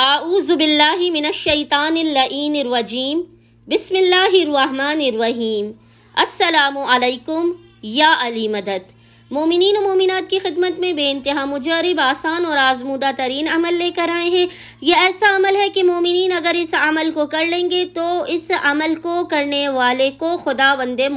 أعوذ بالله من الشيطان اللئين الرجيم بسم الله الرحمن الرحيم السلام عليكم يا علي مدد मोमिन मोमिनत की खिदमत में बे इंतहा मुजरब आसान और आजमूदा तरीन अमल लेकर आए हैं यह ऐसा अमल है कि मोमिन अगर इस अमल को कर लेंगे तो इस अमल को करने वाले को खुदा वंदे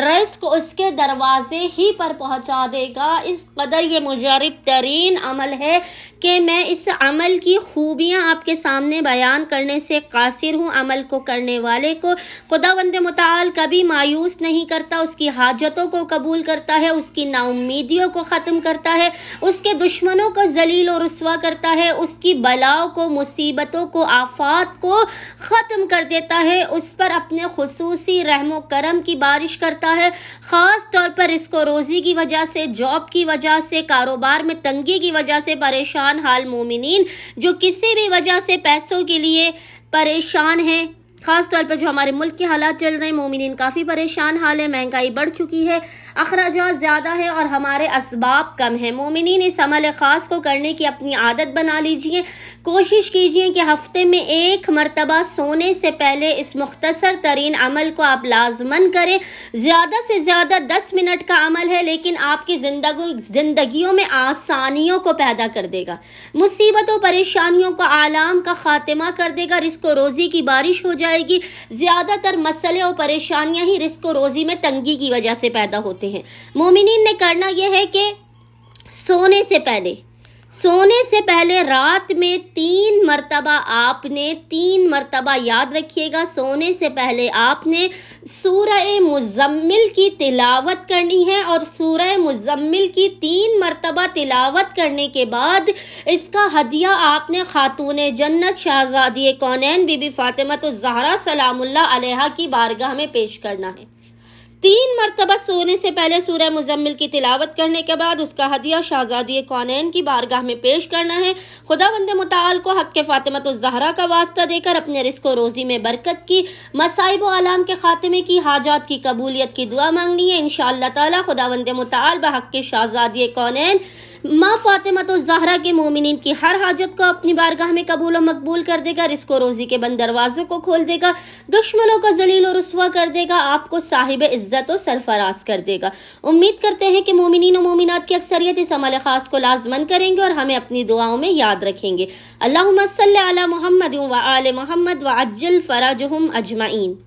रस को उसके दरवाजे ही पर पहुँचा देगा इस कदर ये मुजरब तरीन अमल है कि मैं इस अमल की खूबियाँ आपके सामने बयान करने से कासिर हूँ अमल को करने वाले को खुदा वंद मताल कभी मायूस नहीं करता उसकी हाजतों को कबूल करता है है उसकी नाउमीदियों को ख़त्म करता है उसके दुश्मनों को जलील और रसुआ करता है उसकी बलाओं को मुसीबतों को आफात को ख़त्म कर देता है उस पर अपने खसूसी रहम करम की बारिश करता है ख़ास तौर पर इसको रोज़ी की वजह से जॉब की वजह से कारोबार में तंगी की वजह से परेशान हाल मोमिन जो किसी भी वजह से पैसों के लिए परेशान हैं खास तौर पर जो हमारे मुल्क के हालात चल रहे हैं मोमिन काफ़ी परेशान हाल है महंगाई बढ़ चुकी है अखराज ज़्यादा है और हमारे इसबाब कम है मोमिन इस अमल ख़ास को करने की अपनी आदत बना लीजिए कोशिश कीजिए कि हफ्ते में एक मरतबा सोने से पहले इस मुख्तर तरीन अमल को आप लाजमन करें ज़्यादा से ज़्यादा दस मिनट का अमल है लेकिन आपकी ज़िंदगी जिंदगी में आसानियों को पैदा कर देगा मुसीबतों परेशानियों को आलाम का खात्मा कर देगा इसको रोज़ी की बारिश हो जाए जाएगी ज्यादातर मसले और परेशानियां ही रिस्क और रोजी में तंगी की वजह से पैदा होते हैं मोमिन ने करना यह है कि सोने से पहले सोने से पहले रात में तीन मरतबा आपने तीन मरतबा याद रखिएगा सोने से पहले आपने सूरह मुजम्मिल की तिलावत करनी है और सूरह मुजम्मिल की तीन मरतबा तिलावत करने के बाद इसका हदिया आपने खातून जन्नत शहजादी कौनैन बीबी फातिमा तो जहरा सलामुल्ला की बारगाह में पेश करना है तीन मरतबा सोने से पहले सूर्य मुजम्मिल की तिलावत करने के बाद उसका हदिया शाहजादी कौनैन की बारगाह में पेश करना है खुदा बंद मताल को हक के फातिमा तो जहरा का वास्ता देकर अपने रिस्को रोजी में बरकत की मसाइब आलाम के खात्मे की हाजात की कबूलियत की दुआ मांगनी है इन शाह तुदा खुदा बंद मताल बहक के शाहजादी कौनैन माँ फातिमा तो जहरा के मोमिन की हर हाजत को अपनी बारगाह में कबूल और मकबूल कर देगा रिस्को रोजी के बंद दरवाजों को खोल देगा दुश्मनों का जलील और रसुआ कर देगा आपको साहिब इज्जत और सरफराज कर देगा उम्मीद करते हैं कि मोमिन और मोमिनत की अक्सरियत इस अमल खास को लाजमन करेंगे और हमें अपनी दुआओं में याद रखेंगे अल्लाह मोहम्मद व आल मोहम्मद व अज्जल फ़राजहम अजमाइन